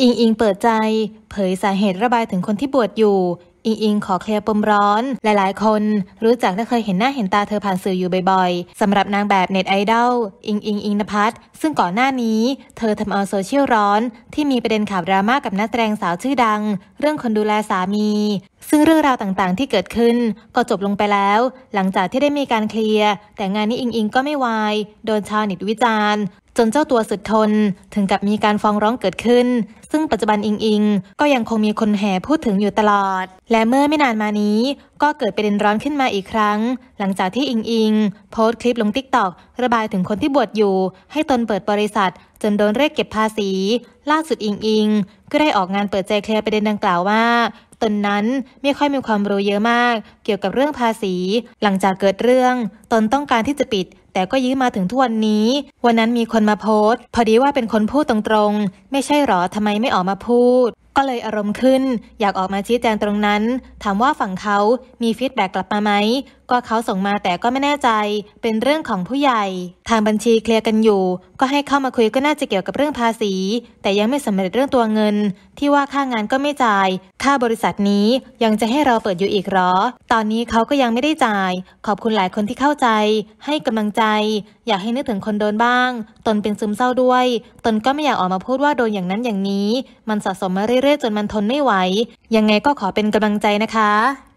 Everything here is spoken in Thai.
อิงอิงเปิดใจ เผยสาเหตุระบายถึงคนที่บวชอยู่ อิงอิงขอเคลียร์ปมร้อน หลาย ๆ คน รู้จักและเคยเห็นหน้าเห็นตาเธอผ่านสื่ออยู่บ่อย ๆสำหรับนางแบบเน็ตไอดอลอิงอิงอิงนภัสซึ่งก่อนหน้านี้ เธอทำเอาโซเชียลร้อน ที่มีประเด็นข่าวดราม่ากกับนักแสดงสาวชื่อดัง เรื่องคนดูแลสามี ซึ่งเรื่องราวต่างๆ ที่เกิดขึ้นก็จบลงไปแล้ว หลังจากที่ได้มีการเคลียร์แต่งานนี้อิงอิงก็ไม่วายโดนชาวเน็ตวิจารณ์จนเจ้าตัวสุดทนถึงกับมีการฟ้องร้องเกิดขึ้น ซึ่งปัจจุบันอิงอิงก็ยังคงมีคนแห่พูดถึงอยู่ตลอด และเมื่อไม่นานมานี้ ก็เกิดประเด็นร้อนขึ้นมาอีกครั้ง หลังจากที่อิงอิงโพสต์คลิปลงทิกตอกระบายถึงคนที่บวชอยู่ ให้ตนเปิดบริษัท จนโดนเรียกเก็บภาษี ล่าสุดอิงอิงก็ได้ออกงานเปิดใจเคลียร์ประเด็นดังกล่าวว่าตนนั้นไม่ค่อยมีความรู้เยอะมาก เกี่ยวกับเรื่องภาษี หลังจากเกิดเรื่องตนต้องการที่จะปิดแต่ก็ยื้อมาถึงทุกวันนี้ วันนั้นมีคนมาโพสต์ พอดีว่าเป็นคนพูดตรงๆ ไม่ใช่หรอ ทำไมไม่ออกมาพูด ก็เลยอารมณ์ขึ้นอยากออกมาชี้แจงตรงนั้น ถามว่าฝั่งเขา มีฟีดแบ็กกลับมาไหม ก็เขาส่งมาแต่ก็ไม่แน่ใจ เป็นเรื่องของผู้ใหญ่ ทางบัญชีเคลียร์กันอยู่ ก็ให้เข้ามาคุยก็น่าจะเกี่ยวกับเรื่องภาษี แต่ยังไม่สำเร็จเรื่องตัวเงิน ที่ว่าค่างานก็ไม่จ่ายถ้าบริษัทนี้ยังจะให้เราเปิดอยู่อีกหรอ ตอนนี้เขาก็ยังไม่ได้จ่าย ขอบคุณหลายคนที่เข้าใจ ให้กำลังใจ อยากให้นึกถึงคนโดนบ้าง ตนเป็นซึมเศร้าด้วย ตนก็ไม่อยากออกมาพูดว่าโดนอย่างนั้นอย่างนี้ มันสะสมมาเรื่อยๆจนมันทนไม่ไหว ยังไงก็ขอเป็นกำลังใจนะคะ